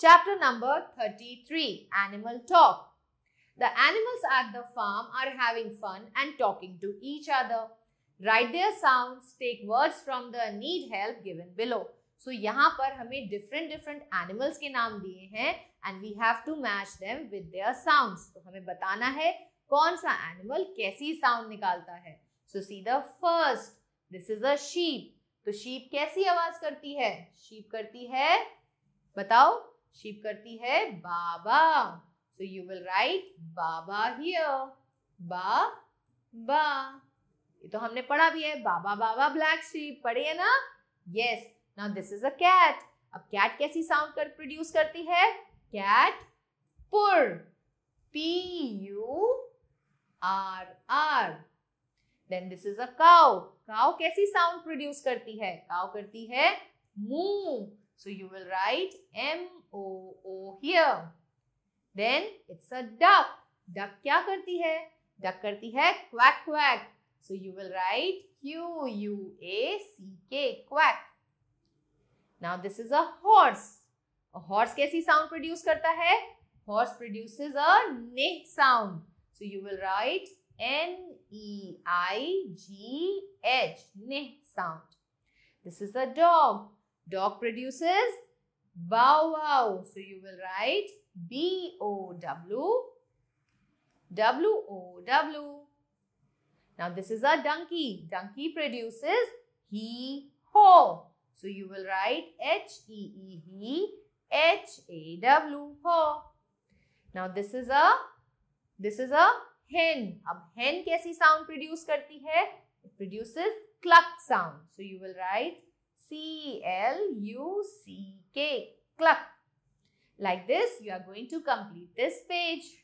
Chapter number 33 Animal Talk. The animals at the farm are having fun and talking to each other. Write their sounds, take words from the need help given below. So यहाँ पर हमें different different animals के नाम दिए हैं and we have to match them with their sounds. तो हमें बताना है कौन सा animal कैसी sound निकालता है. So see the first. This is a sheep. तो sheep कैसी आवाज करती है? Sheep करती है बताओ शिव करती है बाबा सो यू विल राइट बाबा हियर बा बा ये तो हमने पढ़ा भी है बाबा बाबा ब्लैक शिप पढ़े है ना yes now this is a cat अब कैट कैसी साउंड कर प्रोड्यूस करती है cat purr P U R R then this is a cow cow कैसी साउंड प्रोड्यूस करती है काउ करती है मू So you will write M-O-O here. Then it's a duck. Duck क्या करती है? Duck करती है quack quack. So you will write Q-U-A-C-K quack. Now this is a horse. A horse कैसी sound produce करता है? Horse produces a neigh sound. So you will write N-E-I-G-H neigh sound. This is a dog. Dog produces bow wow. So you will write B O W W O W. Now this is a donkey. Donkey produces he ho. So you will write h e e h a w ho. Now this is a this is a hen. अब hen kaisi sound produce करती hai? It produces cluck sound. So you will write C L U C K. Cluck. Like this, you are going to complete this page.